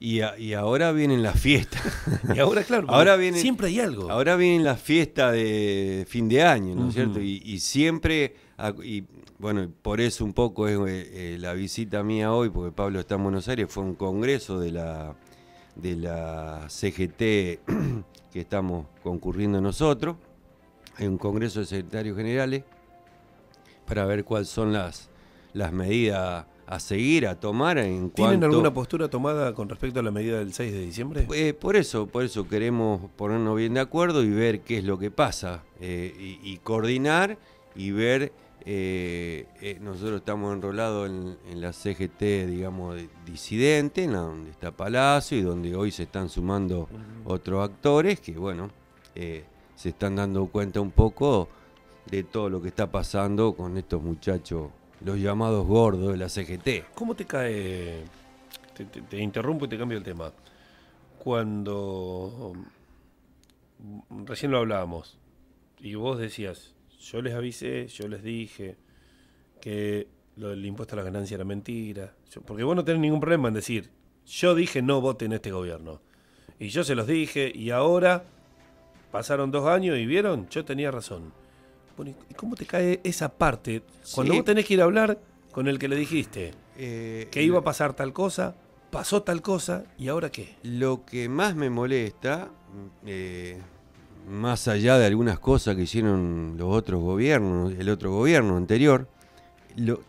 Y, ahora vienen las fiestas. y ahora, claro, viene, siempre hay algo. Ahora vienen las fiestas de fin de año, ¿no es cierto? Y, siempre, y bueno, por eso un poco es eh, eh, la visita mía hoy, porque Pablo está en Buenos Aires, fue un congreso de la, de la CGT que estamos concurriendo nosotros, hay un congreso de secretarios generales, para ver cuáles son las, las medidas a seguir, a tomar en cuanto... ¿Tienen alguna postura tomada con respecto a la medida del 6 de diciembre? Eh, por eso, por eso queremos ponernos bien de acuerdo y ver qué es lo que pasa eh, y, coordinar y ver... Eh, nosotros estamos enrolados en, la CGT, digamos, disidente, en donde está Palacio y donde hoy se están sumando otros actores que, bueno, se están dando cuenta un poco de todo lo que está pasando con estos muchachos los llamados gordos de la CGT. ¿Cómo te cae? Te, interrumpo y te cambio el tema. Cuando mm, recién lo hablábamos y vos decías, yo les avisé, yo les dije que lo del impuesto a la ganancia era mentira. porque vos no tenés ningún problema en decir, yo dije no voten este gobierno. Y yo se los dije y ahora pasaron dos años y vieron, yo tenía razón. ¿y cómo te cae esa parte? Cuando vos tenés que ir a hablar con el que le dijiste eh, que iba a pasar tal cosa, pasó tal cosa, ¿y ahora qué? Lo que más me molesta, mm, eh, más allá de algunas cosas que hicieron los otros gobiernos, el otro gobierno anterior,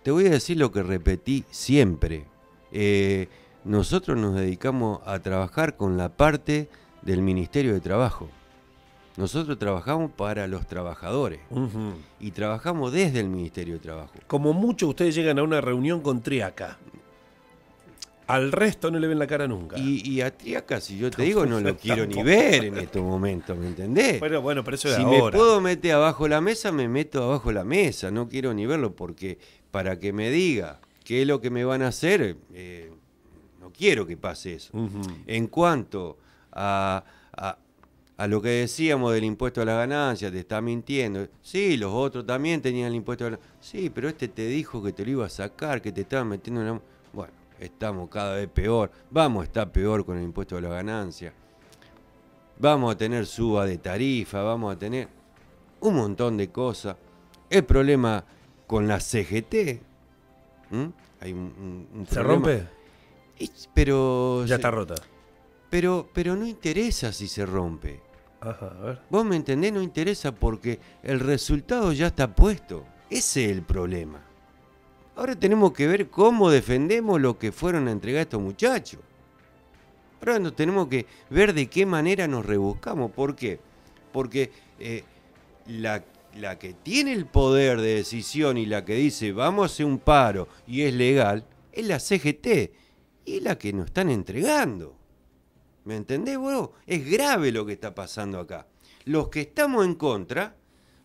te voy a decir lo que repetí siempre. Eh, nosotros nos dedicamos a trabajar con la parte del Ministerio de Trabajo. Nosotros trabajamos para los trabajadores y trabajamos desde el Ministerio de Trabajo. Como mucho ustedes llegan a una reunión con Triaca. Al resto no le ven la cara nunca. Y, a Triaca, si yo te digo, no lo quiero ni ver en estos momentos, ¿me entendés? Pero bueno, pero eso es Si me puedo meter abajo la mesa, me meto abajo la mesa. No quiero ni verlo porque para que me diga qué es lo que me van a hacer, eh, no quiero que pase eso. En cuanto a a lo que decíamos del impuesto a la ganancia, te está mintiendo. Sí, los otros también tenían el impuesto a la... Sí, pero este te dijo que te lo iba a sacar, que te estaban metiendo en la... Bueno, estamos cada vez peor. Vamos a estar peor con el impuesto a la ganancia. Vamos a tener suba de tarifa, vamos a tener un montón de cosas. El problema con la CGT. ¿Se rompe? pero... Ya está rota. Pero, pero, no interesa si se rompe. Vos me entendés, no interesa porque el resultado ya está puesto. Ese es el problema. Ahora tenemos que ver cómo defendemos lo que fueron a entregar estos muchachos. Ahora nos tenemos que ver de qué manera nos rebuscamos. ¿Por qué? Porque eh, la, la que tiene el poder de decisión y la que dice vamos a hacer un paro y es legal, es la CGT. Y es la que nos están entregando. ¿Me entendés, bro? Es grave lo que está pasando acá. Los que estamos en contra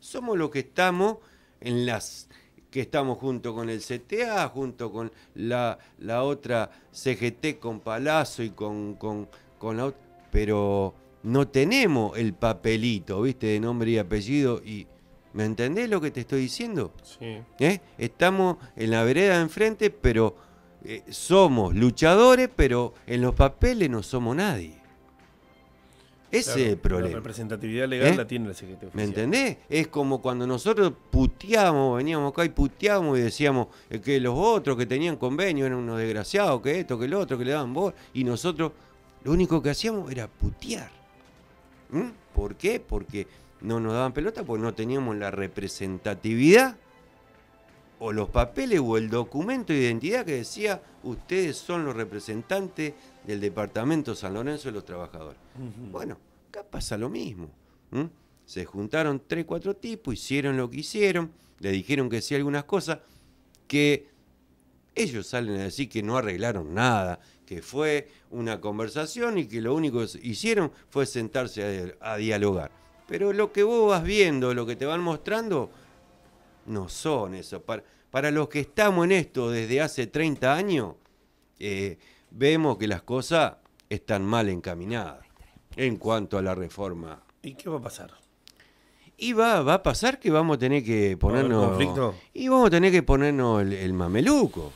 somos los que estamos en las que estamos junto con el CTA, junto con la, la otra CGT, con Palazzo y con, con, con la otra. Pero no tenemos el papelito, ¿viste? De nombre y apellido. y ¿Me entendés lo que te estoy diciendo? Sí. ¿Eh? Estamos en la vereda de enfrente, pero eh, somos luchadores, pero en los papeles no somos nadie. Ese es el problema. La representatividad legal ¿Eh? la tiene la CGT. Oficial. ¿Me entendés? Es como cuando nosotros puteamos, veníamos acá y puteábamos y decíamos eh, que los otros que tenían convenio eran unos desgraciados, que esto, que el otro, que le daban voz. Y nosotros lo único que hacíamos era putear. ¿Mm? ¿Por qué? Porque no nos daban pelota, porque no teníamos la representatividad o los papeles o el documento de identidad que decía ustedes son los representantes del departamento San Lorenzo de los trabajadores. Bueno, acá pasa lo mismo. Se juntaron tres, cuatro tipos, hicieron lo que hicieron, le dijeron que sí algunas cosas, que ellos salen a decir que no arreglaron nada, que fue una conversación y que lo único que hicieron fue sentarse a dialogar. Pero lo que vos vas viendo, lo que te van mostrando, no son eso. Para, para los que estamos en esto desde hace 30 años, eh, vemos que las cosas están mal encaminadas en cuanto a la reforma. ¿Y qué va a pasar? Y va, a pasar que vamos a tener que ponernos. Y vamos a tener que ponernos el, mameluco.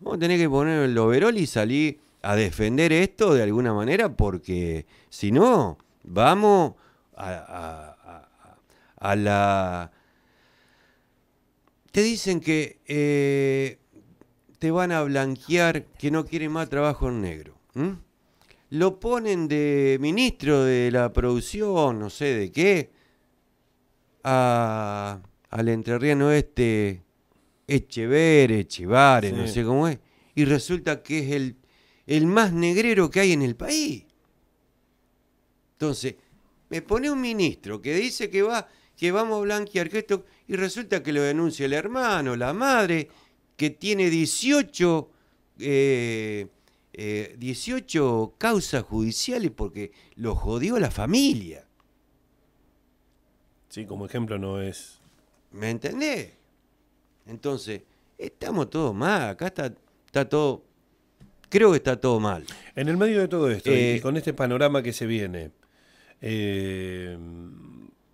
Vamos a tener que poner el overol y salir a defender esto de alguna manera, porque si no, vamos a, a la te dicen que eh, te van a blanquear, que no quieren más trabajo en negro. Lo ponen de ministro de la producción, no sé de qué, al entrerriano este Echever, Echevare, no sé cómo es, y resulta que es el, más negrero que hay en el país. Entonces, me pone un ministro que dice que va, que vamos a blanquear, que esto, y resulta que lo denuncia el hermano, la madre, que tiene 18, 18 eh, eh, causas judiciales porque lo jodió la familia. Sí, como ejemplo no es. ¿Me entendés? Entonces, estamos todos mal, acá está, está todo, creo que está todo mal. En el medio de todo esto, y eh, con este panorama que se viene, eh,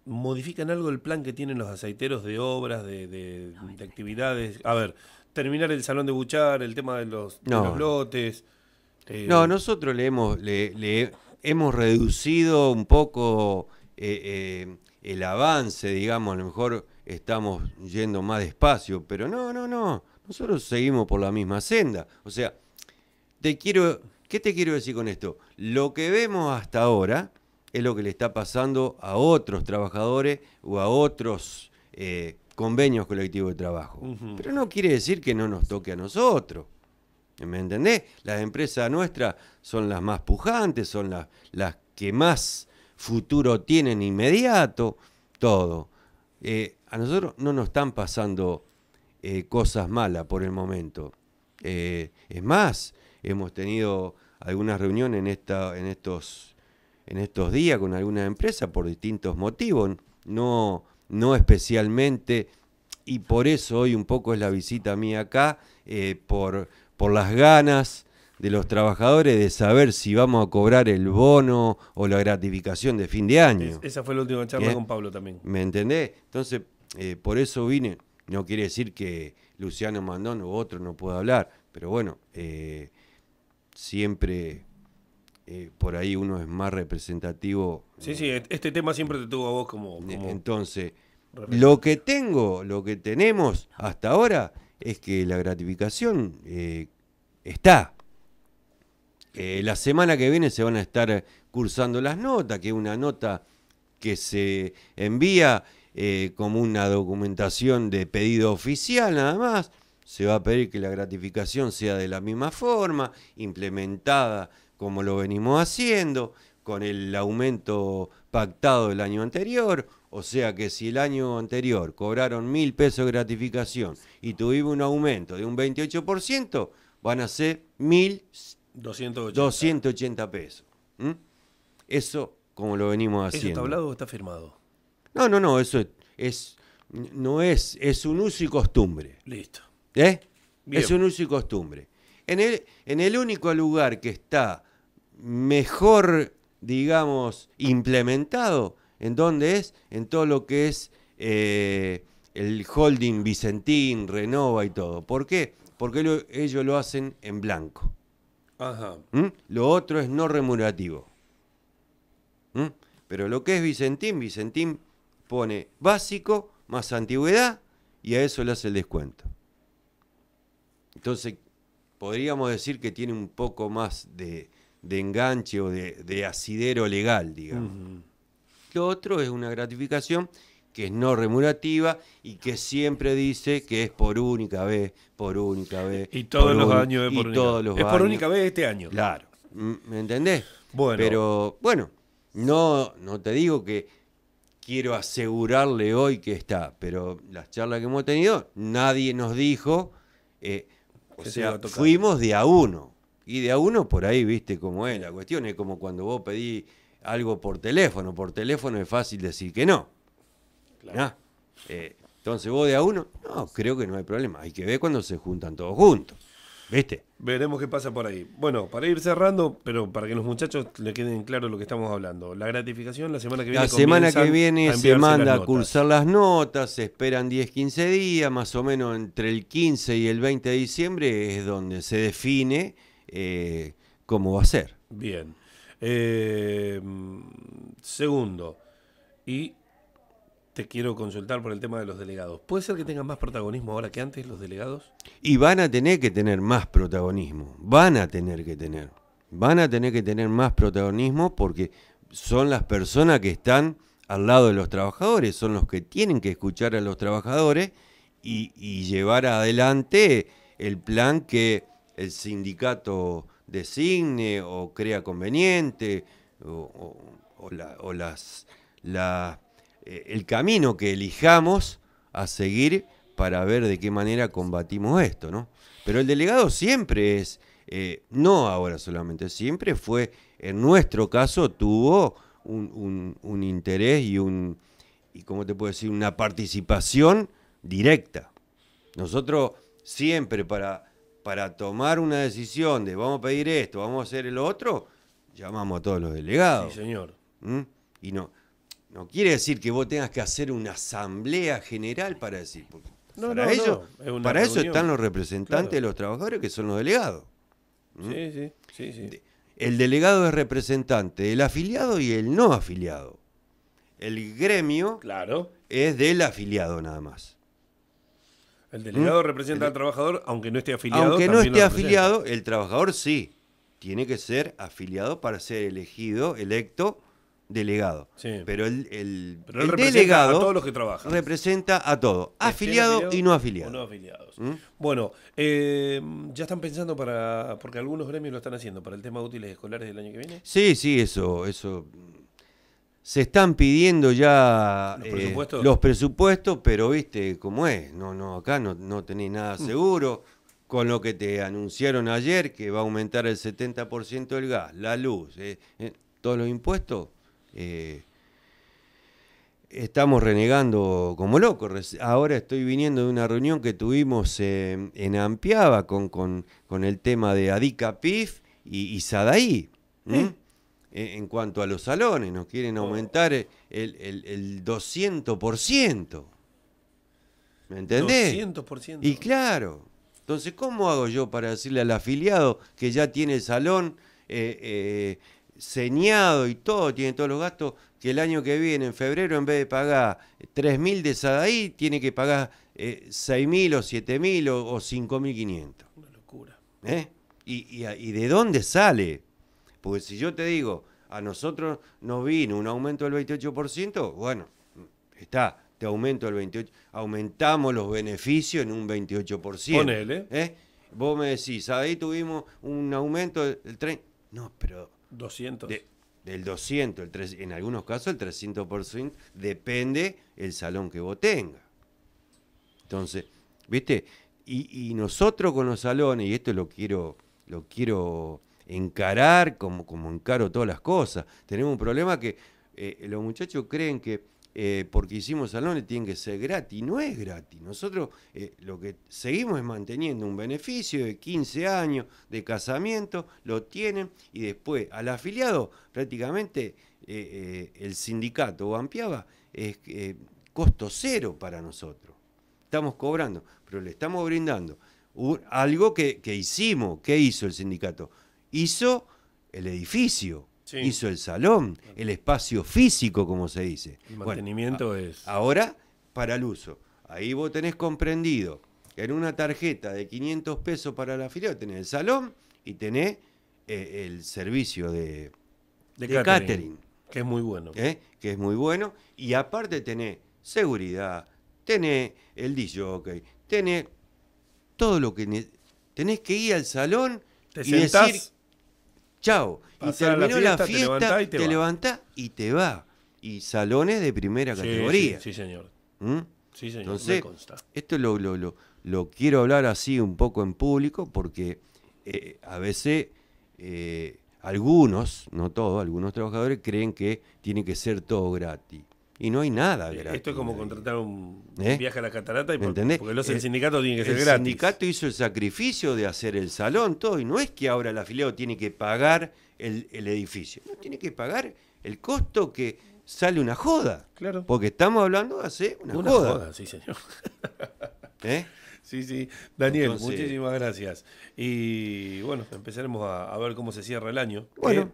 modifican algo el plan que tienen los aceiteros de obras, de, actividades. A ver, terminar el salón de Buchar, el tema de los, lotes. Eh, no, nosotros le hemos, hemos reducido un poco eh, eh, el avance, digamos, a lo mejor estamos yendo más despacio, pero no, no, no, nosotros seguimos por la misma senda. O sea, te quiero, ¿qué te quiero decir con esto? Lo que vemos hasta ahora es lo que le está pasando a otros trabajadores o a otros eh, convenios colectivos de trabajo. Pero no quiere decir que no nos toque a nosotros. ¿Me entendés? Las empresas nuestras son las más pujantes, son las, las que más futuro tienen inmediato, todo. Eh, a nosotros no nos están pasando eh, cosas malas por el momento. es más, hemos tenido algunas reuniones en, esta, en estos en estos días con alguna empresa por distintos motivos, no, no especialmente, y por eso hoy un poco es la visita mía acá, eh, por, por las ganas de los trabajadores de saber si vamos a cobrar el bono o la gratificación de fin de año. esa fue la última charla ¿Eh? con Pablo también. ¿Me entendés? Entonces, eh, por eso vine. No quiere decir que Luciano Mandón u otro no pueda hablar, pero bueno, siempre eh, por ahí uno es más representativo. Sí, eh, sí, e-, este tema siempre te tuvo a vos como... Eh, entonces, lo que tengo, lo que tenemos hasta ahora es que la gratificación está. la semana que viene se van a estar cursando las notas, que es una nota que se envía como una documentación de pedido oficial nada más. Se va a pedir que la gratificación sea de la misma forma, implementada como lo venimos haciendo, con el aumento pactado del año anterior. O sea que si el año anterior cobraron mil pesos de gratificación y tuvimos un aumento de un 28%, van a ser mil 280. pesos. ¿Mm? Eso como lo venimos haciendo. está hablado o está firmado? No, no, no, eso es, no es, es un uso y costumbre. Listo. ¿Eh? Es un uso y costumbre. en el único lugar que está mejor, digamos, implementado, ¿en dónde es? En todo lo que es eh, el holding Vicentín, Renova y todo. ¿Por qué? Porque ellos lo hacen en blanco. ¿Mm? Lo otro es no remunerativo. ¿Mm? Pero lo que es Vicentín, Vicentín pone básico más antigüedad y a eso le hace el descuento. Entonces, podríamos decir que tiene un poco más de, de enganche o de, asidero legal, digamos. Lo otro es una gratificación que es no remunerativa y que siempre dice que es por única vez, por única vez. Y todos los años es por, única. es por única vez este año. Claro. ¿Me entendés? Bueno. Pero bueno, no, no te digo que quiero asegurarle hoy que está, pero las charlas que hemos tenido, nadie nos dijo, eh, o sea, fuimos de a uno. Y de a uno por ahí, viste cómo es la cuestión. Es como cuando vos pedís algo por teléfono. Por teléfono es fácil decir que no. Ah, eh, entonces vos de a uno, no, creo que no hay problema. Hay que ver cuando se juntan todos juntos. ¿Viste? Veremos qué pasa por ahí. Bueno, para ir cerrando, pero para que los muchachos le queden claro lo que estamos hablando. La gratificación la semana que viene. La semana que viene se manda a cursar las notas, se esperan 10, 15 días, más o menos entre el 15 y el 20 de diciembre es donde se define eh, cómo va a ser. Bien. Eh, segundo, y te quiero consultar por el tema de los delegados. ¿Puede ser que tengan más protagonismo ahora que antes los delegados? Y van a tener que tener más protagonismo, van a tener que tener, van a tener que tener más protagonismo porque son las personas que están al lado de los trabajadores, son los que tienen que escuchar a los trabajadores y llevar adelante el plan que el sindicato designe o crea conveniente o, las, la, eh, el camino que elijamos a seguir para ver de qué manera combatimos esto, ¿no? Pero el delegado siempre es, eh, no ahora solamente, siempre fue, en nuestro caso, tuvo un, un interés y un, y ¿cómo te puedo decir? Una participación directa. Nosotros siempre para para tomar una decisión de vamos a pedir esto, vamos a hacer el otro, llamamos a todos los delegados. Sí, señor. ¿Mm? Y no, no quiere decir que vos tengas que hacer una asamblea general para decir, no, para, no, para eso están los representantes de los trabajadores que son los delegados. ¿Mm? Sí, sí, sí, El delegado es representante del afiliado y el no afiliado. El gremio claro. es del afiliado nada más. El ¿Mm? delegado representa al trabajador, aunque no esté afiliado. Aunque no esté afiliado, el trabajador sí. Tiene que ser afiliado para ser elegido, electo, delegado. Sí. Pero el, delegado que trabajan. representa a todos, afiliado, y no afiliado. No afiliados. ¿Mm? Bueno, em, ya están pensando para, porque algunos gremios lo están haciendo, para el tema de útiles escolares del año que viene. Sí, sí, eso, eso se están pidiendo ya ¿Los, eh, presupuestos? pero viste cómo es, no, no, acá no, no tenés nada mm. seguro, con lo que te anunciaron ayer, que va a aumentar el 70% el gas, la luz, eh, eh, todos los impuestos, estamos renegando como locos. Ahora estoy viniendo de una reunión que tuvimos en Ampiaba con, el tema de Adica Pif y, Sadaí. Eh, en cuanto a los salones, nos quieren aumentar eh, el, 200%. ¿Me entendés? 200%. Y claro, entonces, ¿cómo hago yo para decirle al afiliado que ya tiene el salón eh, señado y todo, tiene todos los gastos, que el año que viene, en febrero, en vez de pagar 3.000 de Sadaí, tiene que pagar 6.000 o 7.000 o, o 5.500? Una locura. y de dónde sale? Porque si yo te digo, a nosotros nos vino un aumento del 28%, bueno, está, te aumento el 28%, aumentamos los beneficios en un 28%. Ponele. ¿eh? Vos me decís, ahí tuvimos un aumento del 30%. No, pero... 200. del 200, el en algunos casos el 300% depende el salón que vos tengas. Entonces, ¿viste? Y, y, nosotros con los salones, y esto lo quiero, lo quiero encarar como, como encaro todas las cosas. Tenemos un problema que eh, los muchachos creen que eh, porque hicimos salones tienen que ser gratis. No es gratis. Nosotros eh, lo que seguimos es manteniendo un beneficio de 15 años de casamiento, lo tienen y después al afiliado prácticamente el sindicato o ampliaba, es costo cero para nosotros. Estamos cobrando, pero le estamos brindando algo que, que hicimos, que hizo el sindicato hizo el edificio, hizo el salón, el espacio físico, como se dice. El mantenimiento es. Ahora, para el uso. Ahí vos tenés comprendido en una tarjeta de 500 pesos para la filial tenés el salón y tenés eh, el servicio de, catering, Que es muy bueno. ¿Eh? Que es muy bueno. Y aparte tenés seguridad, tenés el disjockey, tenés todo lo que... Tenés que ir al salón y decir Chao. Y terminó la fiesta, te, levantás y te, va. Y salones de primera categoría. Sí, señor. Sí, señor. ¿Mm? Entonces, esto lo, lo, quiero hablar así un poco en público porque eh, a veces eh, algunos, no todos, algunos trabajadores creen que tiene que ser todo gratis. Y no hay nada eh, gratis. Esto es como contratar un ¿Eh? viaje a la catarata y porque los, el, eh, sindicato tiene que ser gratis. El sindicato hizo el sacrificio de hacer el salón, todo, y no es que ahora el afiliado tiene que pagar el, edificio, no tiene que pagar el costo que sale una joda. Claro. Porque estamos hablando de hacer una, joda. Sí, señor. Sí, sí. Daniel, muchísimas gracias. Y bueno, empezaremos a, ver cómo se cierra el año. Bueno.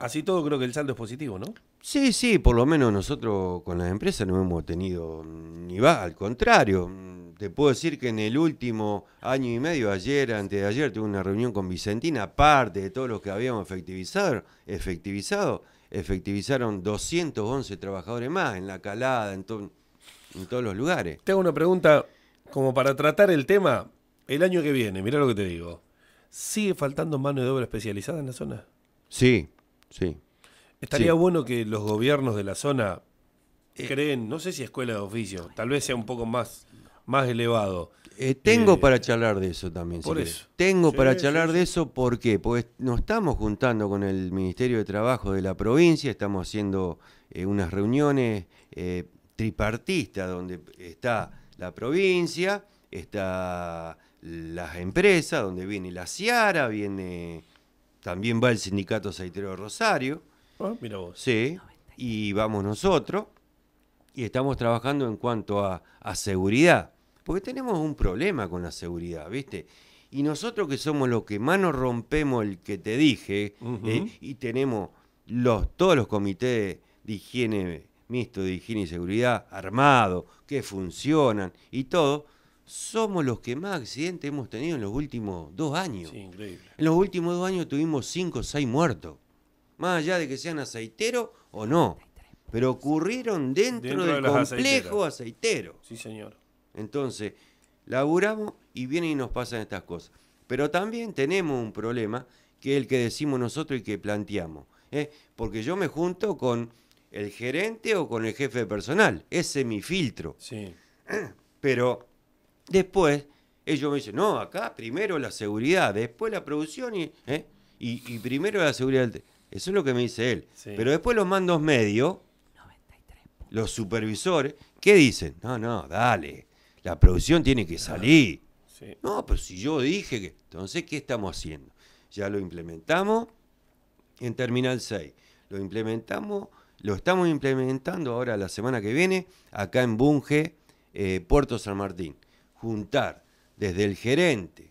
Así todo creo que el saldo es positivo, ¿no? Sí, sí, por lo menos nosotros con las empresas no hemos tenido ni va, al contrario. Te puedo decir que en el último año y medio, ayer, antes de ayer, tuve una reunión con Vicentina, aparte de todos los que habíamos efectivizado, efectivizado, efectivizaron 211 trabajadores más en la calada, en, en todos los lugares. Tengo una pregunta como para tratar el tema el año que viene, mira lo que te digo. ¿Sigue faltando mano de obra especializada en la zona? Sí, Sí. Estaría bueno que los gobiernos de la zona eh. creen, no sé si escuela de oficio, tal vez sea un poco más, más elevado. Eh, tengo eh, para charlar de eso también. Por Tengo para charlar de eso, ¿por qué? Porque nos estamos juntando con el Ministerio de Trabajo de la provincia, estamos haciendo unas reuniones tripartistas donde está la provincia, está las empresas, donde viene la Ciara, viene también va el Sindicato Aceitero de Rosario. Ah, vos. Sí, y vamos nosotros. Y estamos trabajando en cuanto a, seguridad. Porque tenemos un problema con la seguridad, ¿viste? Y nosotros que somos los que más nos rompemos el que te dije, eh, y tenemos los, todos los comités de higiene, mixto de higiene y seguridad armados, que funcionan y todo, somos los que más accidentes hemos tenido en los últimos dos años. Sí, increíble. En los últimos dos años tuvimos cinco o seis muertos. Más allá de que sean aceiteros o no. Pero ocurrieron dentro, del complejo aceitero. Sí, señor. Entonces, laburamos y vienen y nos pasan estas cosas. Pero también tenemos un problema que es el que decimos nosotros y que planteamos. ¿eh? Porque yo me junto con el gerente o con el jefe de personal. Ese es mi filtro. Sí. Pero Después, ellos me dicen, no, acá primero la seguridad, después la producción y, ¿eh? y, primero la seguridad. Eso es lo que me dice él. Pero después los mandos medios, los supervisores, ¿qué dicen? No, no, dale, la producción tiene que salir. No, pero si yo dije que... Entonces, ¿qué estamos haciendo? Ya lo implementamos en Terminal 6. Lo implementamos, lo estamos implementando ahora la semana que viene acá en Bunge, eh, Puerto San Martín juntar desde el gerente,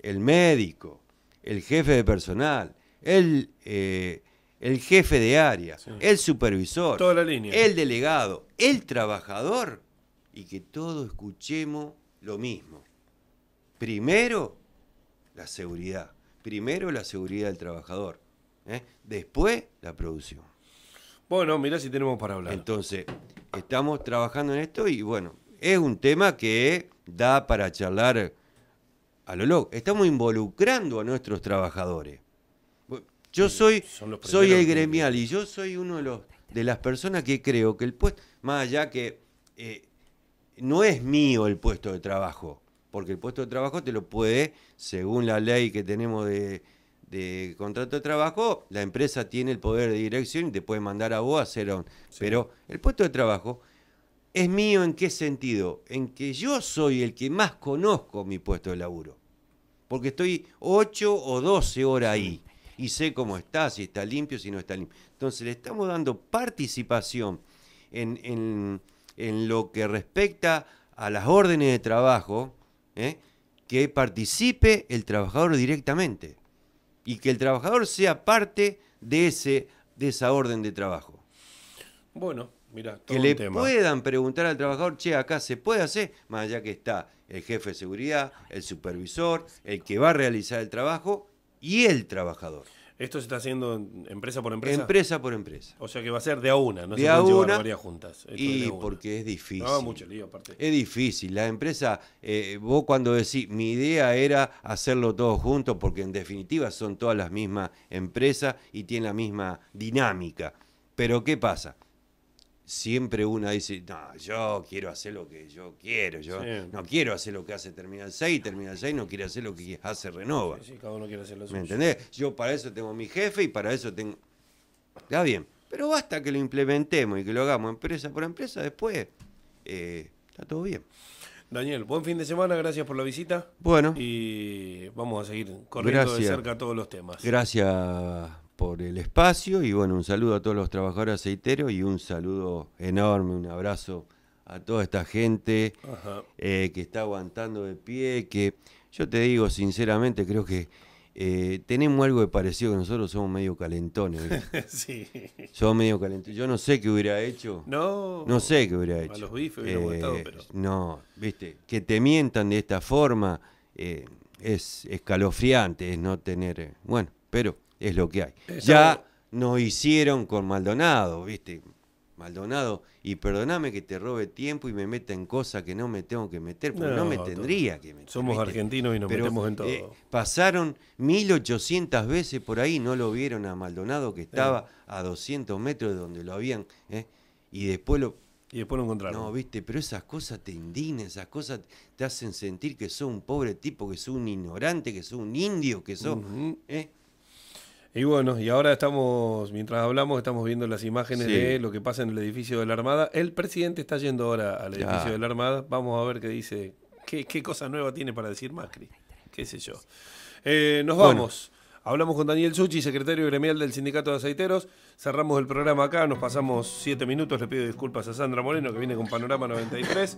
el médico, el jefe de personal, el, eh, el jefe de área, el supervisor, Toda la línea. el delegado, el trabajador, y que todos escuchemos lo mismo. Primero, la seguridad. Primero la seguridad del trabajador. ¿eh? Después, la producción. Bueno, mira si tenemos para hablar. Entonces, estamos trabajando en esto y bueno, es un tema que da para charlar a lo loco. Estamos involucrando a nuestros trabajadores. Yo soy, soy el gremial y yo soy uno de los de las personas que creo que el puesto, más allá que eh, no es mío el puesto de trabajo, porque el puesto de trabajo te lo puede, según la ley que tenemos de, de contrato de trabajo, la empresa tiene el poder de dirección y te puede mandar a vos a hacer Pero el puesto de trabajo es mío en qué sentido? En que yo soy el que más conozco mi puesto de laburo. Porque estoy 8 o 12 horas ahí y sé cómo está, si está limpio, si no está limpio. Entonces le estamos dando participación en, lo que respecta a las órdenes de trabajo, ¿eh? que participe el trabajador directamente y que el trabajador sea parte de, ese, de esa orden de trabajo. Bueno, que le puedan preguntar al trabajador, che, acá se puede hacer, más allá que está el jefe de seguridad, el supervisor, el que va a realizar el trabajo y el trabajador. ¿Esto se está haciendo empresa por empresa? Empresa por empresa. O sea que va a ser de a una, no de a llevar varias juntas. y porque es difícil. No, ah, mucho lío aparte. Es difícil. La empresa, eh, vos cuando decís, mi idea era hacerlo todo juntos, porque en definitiva son todas las mismas empresas y tienen la misma dinámica. Pero ¿qué pasa? siempre una dice, no, yo quiero hacer lo que yo quiero, yo no quiero hacer lo que hace Terminal 6, Terminal 6 no quiere hacer lo que hace Renova. Sí, cada uno quiere hacer lo ¿Me entendés? Yo para eso tengo mi jefe y para eso tengo... Está bien, pero basta que lo implementemos y que lo hagamos empresa por empresa, después eh, está todo bien. Daniel, buen fin de semana, gracias por la visita. Bueno. Y vamos a seguir corriendo de cerca todos los temas. Gracias por el espacio y bueno, un saludo a todos los trabajadores aceiteros y un saludo enorme, un abrazo a toda esta gente eh, que está aguantando de pie, que yo te digo sinceramente, creo que eh, tenemos algo de parecido que nosotros somos medio calentones. sí. Somos medio calentones. Yo no sé qué hubiera hecho. No. No sé qué hubiera hecho. A los bifes hubiera eh, pero... No, viste, que te mientan de esta forma es escalofriante, es no tener... Bueno, pero es lo que hay. Ya nos hicieron con Maldonado, ¿viste? Maldonado, y perdoname que te robe tiempo y me meta en cosas que no me tengo que meter, porque no, me tendría que meter. Somos argentinos y nos metemos en eh, todo. pasaron 1800 veces por ahí, no lo vieron a Maldonado, que estaba a 200 metros de donde lo habían, eh, y después lo... Y después lo encontraron. No, viste, pero esas cosas te indignan, esas cosas te hacen sentir que sos un pobre tipo, que sos un ignorante, que sos un indio, que sos... Y bueno, y ahora estamos, mientras hablamos, estamos viendo las imágenes de lo que pasa en el edificio de la Armada. El presidente está yendo ahora al edificio ah. de la Armada. Vamos a ver qué dice, qué, cosa nueva tiene para decir Macri. Qué sé yo. Eh, nos vamos. Hablamos con Daniel Suchi, secretario gremial del Sindicato de Aceiteros. Cerramos el programa acá, nos pasamos siete minutos. Le pido disculpas a Sandra Moreno, que viene con Panorama 93.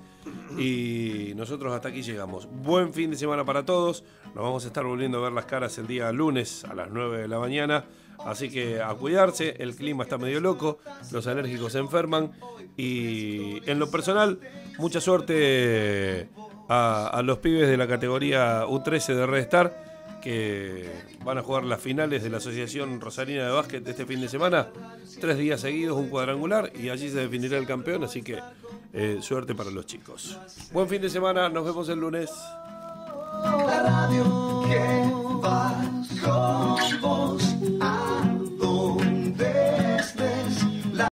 Y nosotros hasta aquí llegamos. Buen fin de semana para todos. Nos vamos a estar volviendo a ver las caras el día lunes a las 9 de la mañana. Así que a cuidarse, el clima está medio loco, los alérgicos se enferman. Y en lo personal, mucha suerte a los pibes de la categoría U13 de Red Star que van a jugar las finales de la Asociación Rosarina de Básquet este fin de semana. Tres días seguidos, un cuadrangular y allí se definirá el campeón, así que eh, suerte para los chicos. Buen fin de semana, nos vemos el lunes.